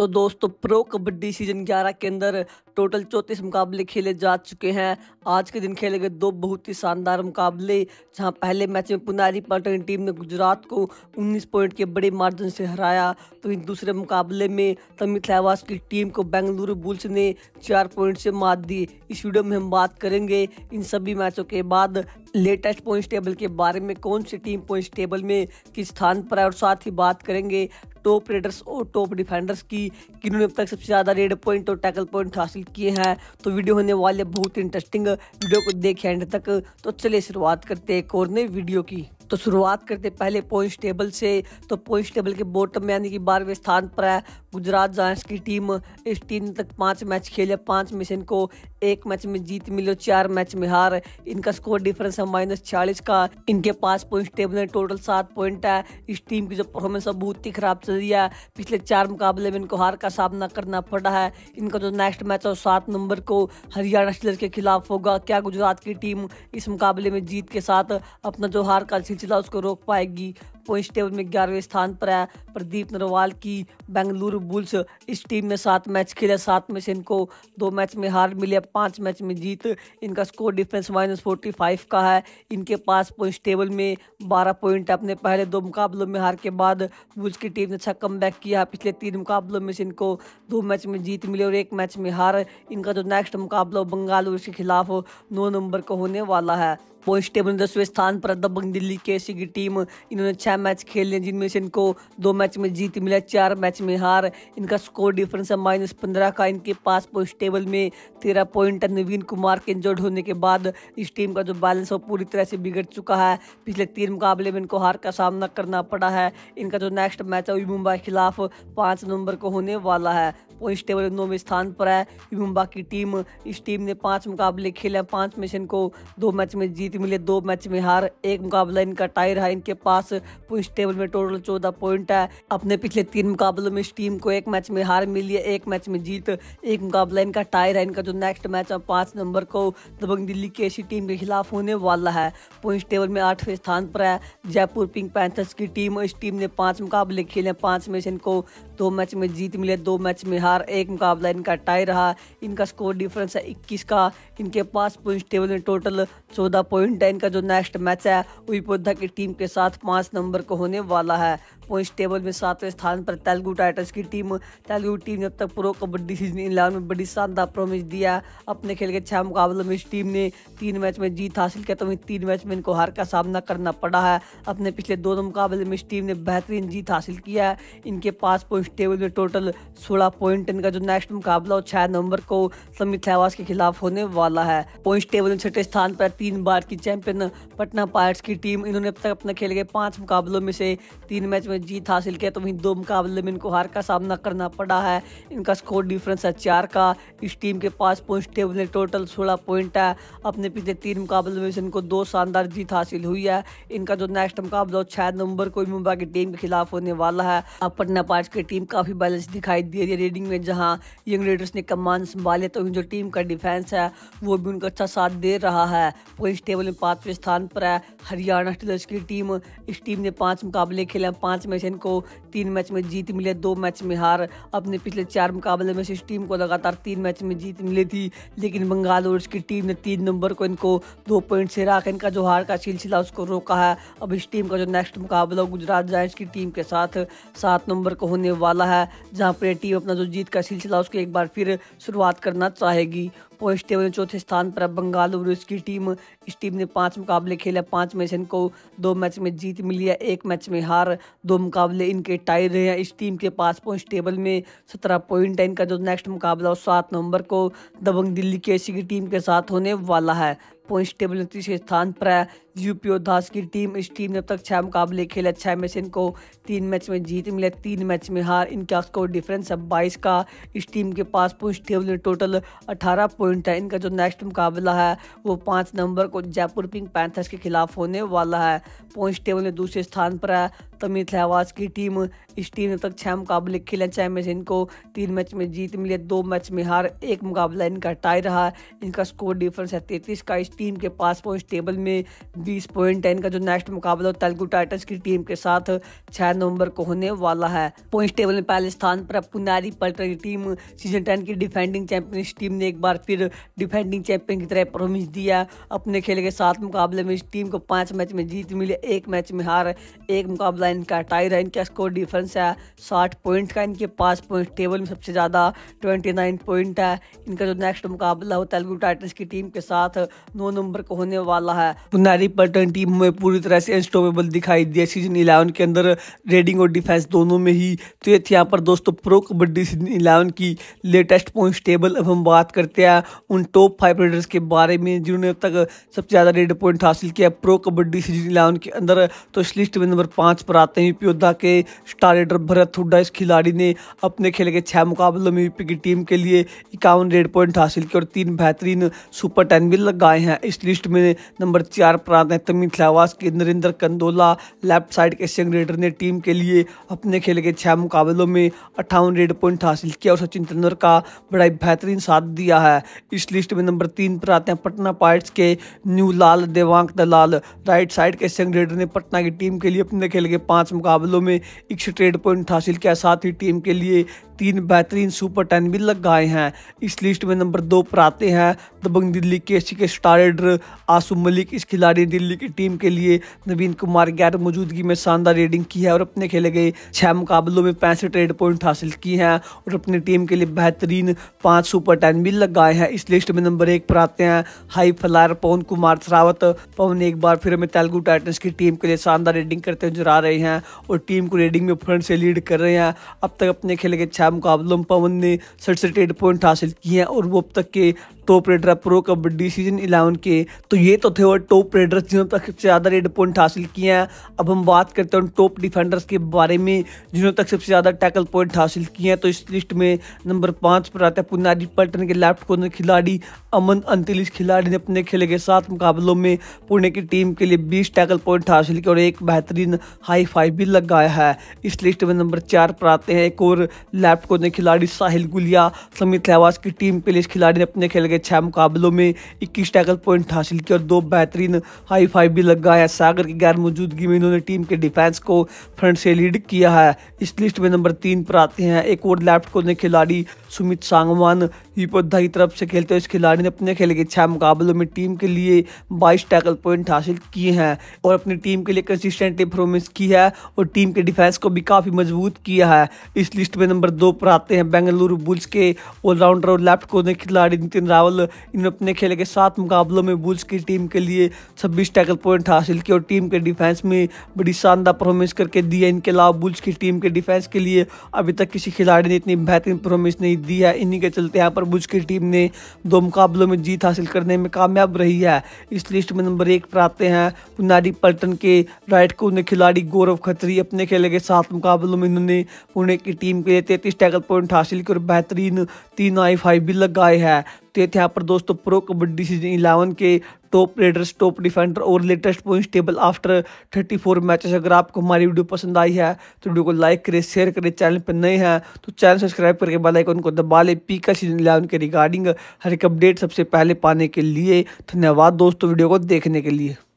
तो दोस्तों pro kabaddi season 11 के अंदर टोटल चौंतीस मुकाबले खेले जा चुके हैं आज के दिन खेले गए दो बहुत ही शानदार मुकाबले जहां पहले मैच में पुनारी पलटन टीम ने गुजरात को 19 पॉइंट के बड़े मार्जिन से हराया तो वहीं दूसरे मुकाबले में तमिल थैवास की टीम को बेंगलुरु बुल्स ने चार पॉइंट से मात दी इस वीडियो में हम बात करेंगे इन सभी मैचों के बाद लेटेस्ट पॉइंट टेबल के बारे में कौन सी टीम पॉइंट टेबल में किस स्थान पर है और साथ ही बात करेंगे टॉप रेडर्स और टॉप डिफेंडर्स की किन्होंने अब तक सबसे ज़्यादा रेड पॉइंट और टैकल पॉइंट हासिल हासिल किए हैं तो वीडियो होने वाले बहुत इंटरेस्टिंग वीडियो को देखें एंड तक तो चलिए शुरुआत करते हैं एक और नई वीडियो की तो शुरुआत करते पहले पॉइंट टेबल से तो पॉइंट टेबल के बॉटम में यानी कि बारहवें स्थान पर है गुजरात जायंट्स की टीम इस टीम तक पांच मैच खेले पांच में से इनको एक मैच में जीत मिली और चार मैच में हार इनका स्कोर डिफरेंस है माइनस छियालीस का इनके पास पॉइंट टेबल में टोटल सात पॉइंट है इस टीम की जो परफॉर्मेंस है बहुत ही खराब चल रही है पिछले चार मुकाबले में इनको हार का सामना करना पड़ा है इनका जो नेक्स्ट मैच है सात नंबर को हरियाणा स्टीलर के खिलाफ होगा क्या गुजरात की टीम इस मुकाबले में जीत के साथ अपना जो हार का सिलसिला उसको रोक पाएगी पॉइंट टेबल में ग्यारहवें स्थान पर है प्रदीप नरवाल की बेंगलुरु बुल्स इस टीम ने सात मैच खेले सात में से इनको दो मैच में हार मिली है पाँच मैच में जीत इनका score difference minus forty five का है इनके पास पॉइंट टेबल में बारह पॉइंट अपने पहले दो मुकाबलों में हार के बाद बुल्स की टीम ने अच्छा कम किया पिछले तीन मुकाबलों में से इनको दो मैच में जीत मिली और एक मैच में हार इनका जो नेक्स्ट मुकाबला बंगाल के खिलाफ नौ नंबर को होने वाला है पॉइंट टेबल में दसवें स्थान पर दबंग दिल्ली के की टीम इन्होंने छः मैच खेले जिनमें से इनको दो मैच में जीत मिला चार मैच में हार इनका स्कोर डिफरेंस है माइनस पंद्रह का इनके पास पॉइंट टेबल में तेरह पॉइंट है नवीन कुमार के इंजर्ड होने के बाद इस टीम का जो बैलेंस है वो पूरी तरह से बिगड़ चुका है पिछले तीन मुकाबले में इनको हार का सामना करना पड़ा है इनका जो नेक्स्ट मैच है वो मुंबई खिलाफ पाँच नवंबर को होने वाला है पॉइंट टेबल में नौवें स्थान पर है युम्बा की टीम इस टीम ने पांच मुकाबले खेले हैं पाँच में से इनको दो मैच में जीत मिले दो मैच में हार एक मुकाबला इनका टाई रहा इनके पास पॉइंट टेबल में टोटल चौदह पॉइंट है अपने पिछले तीन मुकाबलों में इस टीम को एक मैच में हार मिली है एक मैच में जीत एक मुकाबला इनका टाई रहा इनका जो नेक्स्ट मैच है पाँच नंबर को दबंग दिल्ली की ऐसी टीम के खिलाफ होने वाला है पॉइंट टेबल में आठवें स्थान पर है जयपुर पिंक पैंथर्स की टीम इस टीम ने पाँच मुकाबले खेले पाँच में से इनको दो मैच में जीत मिले दो मैच में हार हर एक मुकाबला इनका टाई रहा इनका स्कोर डिफरेंस है इक्कीस का इनके पास पॉइंट टेबल में टोटल चौदह पॉइंट है इनका जो नेक्स्ट मैच है पौधा की टीम के साथ पाँच नंबर को होने वाला है पॉइंट टेबल में सातवें स्थान पर तेलुगु टाइटल्स की टीम तेलुगु टीम ने अब तक प्रो कबड्डी सीजन इलेवन में बड़ी शानदार प्रोमिस दिया अपने खेल के छह मुकाबलों में इस टीम ने तीन मैच में जीत हासिल किया तो वहीं तीन मैच में इनको हार का सामना करना पड़ा है अपने पिछले दोनों मुकाबले में इस टीम ने बेहतरीन जीत हासिल किया है इनके पास पॉइंट टेबल में टोटल सोलह पॉइंट बैडमिंटन का जो नेक्स्ट मुकाबला वो छह नवंबर को समित सहवास के खिलाफ होने वाला है पॉइंट टेबल में छठे स्थान पर तीन बार की चैंपियन पटना पायर्स की टीम इन्होंने अब तक अपने खेले गए पांच मुकाबलों में से तीन मैच में जीत हासिल किया तो वहीं दो मुकाबले में इनको हार का सामना करना पड़ा है इनका स्कोर डिफरेंस है चार का इस टीम के पास पॉइंट टेबल में टोटल सोलह पॉइंट है अपने पिछले तीन मुकाबलों में से इनको दो शानदार जीत हासिल हुई है इनका जो नेक्स्ट मुकाबला छह नवंबर को मुंबई की टीम के खिलाफ होने वाला है अब पटना पायर्स की टीम काफी बैलेंस दिखाई दे रही है रेडिंग में जहाँ यंग रेडर्स ने कमान संभाले तो जो टीम का डिफेंस है वो भी उनका अच्छा साथ दे रहा है पॉइंट टेबल में पाँचवें स्थान पर है हरियाणा स्टीलर्स की टीम इस टीम ने पाँच मुकाबले खेले हैं पाँच मैच इनको तीन मैच में जीत मिले दो मैच में हार अपने पिछले चार मुकाबले में से इस टीम को लगातार तीन मैच में जीत मिली थी लेकिन बंगाल और उसकी टीम ने तीन नंबर को इनको दो पॉइंट से रहा इनका जो हार का सिलसिला उसको रोका है अब इस टीम का जो नेक्स्ट मुकाबला गुजरात जायंट्स की टीम के साथ सात नंबर को होने वाला है जहाँ पर टीम अपना जो जीत जीत का सिलसिला उसके एक बार फिर शुरुआत करना चाहेगी पॉइंट हुए चौथे स्थान पर बंगाल और उसकी टीम इस टीम ने पांच मुकाबले खेले पांच मैच इनको दो मैच में जीत मिली है एक मैच में हार दो मुकाबले इनके टाई रहे हैं इस टीम के पास पॉइंट टेबल में सत्रह पॉइंट है इनका जो नेक्स्ट मुकाबला सात नवंबर को दबंग दिल्ली केसी की टीम के साथ होने वाला है पॉइंट टेबल में तीसरे स्थान पर है यूपीओ दास की टीम इस टीम ने अब तक छः मुकाबले खेले छः मैच इनको तीन मैच में जीत मिले तीन मैच में हार इनका स्कोर डिफरेंस है बाईस का इस टीम के पास पॉइंट टेबल में टोटल अठारह पॉइंट क्वारंटाइन का जो नेक्स्ट मुकाबला है वो पाँच नवंबर को जयपुर पिंक पैंथर्स के खिलाफ होने वाला है पॉइंट टेबल में दूसरे स्थान पर है तमीज लहवाज की टीम इस टीम ने तक छः मुकाबले खेले छः में से इनको तीन मैच में जीत मिली दो मैच में हार एक मुकाबला इनका टाई रहा इनका स्कोर डिफरेंस है तैतीस का इस टीम के पास पॉइंट टेबल में बीस पॉइंट है इनका जो नेक्स्ट मुकाबला तेलुगु टाइटन्स की टीम के साथ छः नवंबर को होने वाला है पॉइंट टेबल में पहले स्थान पर पुनारी पलटन की टीम सीजन टेन की डिफेंडिंग चैंपियन इस टीम ने एक बार फिर डिफेंडिंग चैंपियन की तरह परफॉर्मेंस दिया अपने खेल के सात मुकाबले में इस टीम को पांच मैच में जीत मिली एक मैच में हार एक मुकाबला है इनका टाई रहा इनका स्कोर डिफरेंस है साठ पॉइंट का इनके पास पॉइंट टेबल में सबसे ज़्यादा ट्वेंटी नाइन पॉइंट है इनका जो नेक्स्ट मुकाबला हो तेलुगु टाइटन्स की टीम के साथ नौ नंबर को होने वाला है पुनारी पल्टन टीम में पूरी तरह से अनस्टॉपेबल दिखाई दिया सीजन इलेवन के अंदर रेडिंग और डिफेंस दोनों में ही तो ये थी यहाँ पर दोस्तों प्रो कबड्डी सीजन इलेवन की लेटेस्ट पॉइंट टेबल अब हम बात करते हैं उन टॉप फाइव रेडर्स के बारे में जिन्होंने अब तक सबसे ज़्यादा रेड पॉइंट हासिल किया प्रो कबड्डी सीजन इलेवन के अंदर तो इस लिस्ट में नंबर पाँच पर आते हैं यूपी योद्धा के स्टार रेडर भरत हुड्डा इस खिलाड़ी ने अपने खेले के छः मुकाबलों में यूपी की टीम के लिए इक्यावन रेड पॉइंट हासिल किए और तीन बेहतरीन सुपर टेन भी लगाए हैं इस लिस्ट में नंबर चार प्रांत है तमीन खिलावास के नरेंद्र कंदोला लेफ्ट साइड के सिंह रेडर ने टीम के लिए अपने खेले के छः मुकाबलों में अट्ठावन रेड पॉइंट हासिल किया और सचिन तेंदुलकर का बड़ा बेहतरीन साथ दिया है इस लिस्ट में नंबर तीन पर आते हैं पटना पाइट्स के न्यू लाल देवांक दलाल राइट साइड के सिंह रेडर ने पटना की टीम के लिए अपने खेल के पाँच मुकाबलों में इकसठ पॉइंट हासिल किया साथ ही टीम के लिए तीन बेहतरीन सुपर टेन भी लग गए हैं इस लिस्ट में नंबर दो पर आते हैं दबंग दिल्ली के सी के स्टार रेडर आसुम मलिक इस खिलाड़ी ने दिल्ली की टीम के लिए नवीन कुमार गैर मौजूदगी में शानदार रेडिंग की है और अपने खेले गए छः मुकाबलों में पैंसठ ट्रेड पॉइंट हासिल किए हैं और अपनी टीम के लिए बेहतरीन पाँच सुपर टेन भी लग गए हैं इस लिस्ट में नंबर एक पर आते हैं हाई फ्लायर पवन कुमार सरावत पवन एक बार फिर हमें तेलुगु टाइटन्स की टीम के लिए शानदार रेडिंग करते नजर आ रहे हैं और टीम को रेडिंग में फ्रंट से लीड कर रहे हैं अब तक अपने खेले के छः मुकाबलों में पवन ने सड़सठ एट पॉइंट हासिल किए हैं और वो अब तक के top raider pro kabaddi season eleven के तो ये तो थे वो टॉप रेडर्स जिन्होंने तक सबसे ज़्यादा रेड पॉइंट हासिल किए हैं अब हम बात करते हैं टॉप डिफेंडर्स के बारे में जिन्होंने तक सबसे ज़्यादा टैकल पॉइंट हासिल किए हैं तो इस लिस्ट में नंबर पाँच पर आता है पुनारी पल्टन के लेफ्ट कॉर्नर खिलाड़ी अमन अंतिलिश खिलाड़ी ने अपने खेले के सात मुकाबलों में पुणे की टीम के लिए बीस टैकल पॉइंट हासिल किए और एक बेहतरीन हाई आई फाइव भी लगाया है इस लिस्ट में नंबर चार पर आते हैं एक और लेफ्ट कोने खिलाड़ी साहिल गुलिया समित लहवास की टीम के लिए इस खिलाड़ी ने अपने खेल के छः मुकाबलों में इक्कीस टैकल पॉइंट हासिल किया और दो बेहतरीन हाई फाइव भी लगाया है सागर की गैर मौजूदगी में इन्होंने टीम के डिफेंस को फ्रंट से लीड किया है इस लिस्ट में नंबर तीन पर आते हैं एक और लेफ्ट कोने खिलाड़ी सुमित सांगवान विपोधा की तरफ से खेलते हुए इस खिलाड़ी ने अपने खेले के छः मुकाबलों में टीम के लिए बाईस टैकल पॉइंट हासिल किए हैं और अपनी टीम के लिए कंसिस्टेंट परफॉर्मेंस की है और टीम के डिफेंस को भी काफ़ी मजबूत किया है इस लिस्ट में नंबर दो पर आते हैं बेंगलुरु बुल्स के ऑलराउंडर और, लेफ्ट कोने खिलाड़ी नितिन रावल इन्होंने अपने खेले के सात मुकाबलों में बुल्स की टीम के लिए छब्बीस टैकल पॉइंट हासिल किए और टीम के डिफेंस में बड़ी शानदार परफॉर्मेंस करके दी है इनके अलावा बुल्स की टीम के डिफेंस के लिए अभी तक किसी खिलाड़ी ने इतनी बेहतरीन परफॉर्मेंस नहीं दी है इन्हीं के चलते यहाँ पर बुल्स की टीम ने दो मुकाबलों में जीत हासिल करने में कामयाब रही है इस लिस्ट में नंबर एक पर आते हैं पुनारी पल्टन के राइट को खिलाड़ी गो गौरव खत्री अपने खेले गए सात मुकाबलों में इन्होंने पुणे की टीम के लिए तैतीस टैकल पॉइंट हासिल किए और बेहतरीन तीन आई फाइव भी लगाए हैं तो ये थे यहाँ पर दोस्तों प्रो कबड्डी सीजन इलेवन के टॉप रेडर्स टॉप डिफेंडर और latest points table after thirty four matches अगर आपको हमारी वीडियो पसंद आई है तो वीडियो को लाइक करें शेयर करें चैनल पर नए हैं तो चैनल सब्सक्राइब करके बेल आइकन को दबा लें पी का सीजन इलेवन के रिगार्डिंग हर एक अपडेट सबसे पहले पाने के लिए धन्यवाद दोस्तों वीडियो को देखने के लिए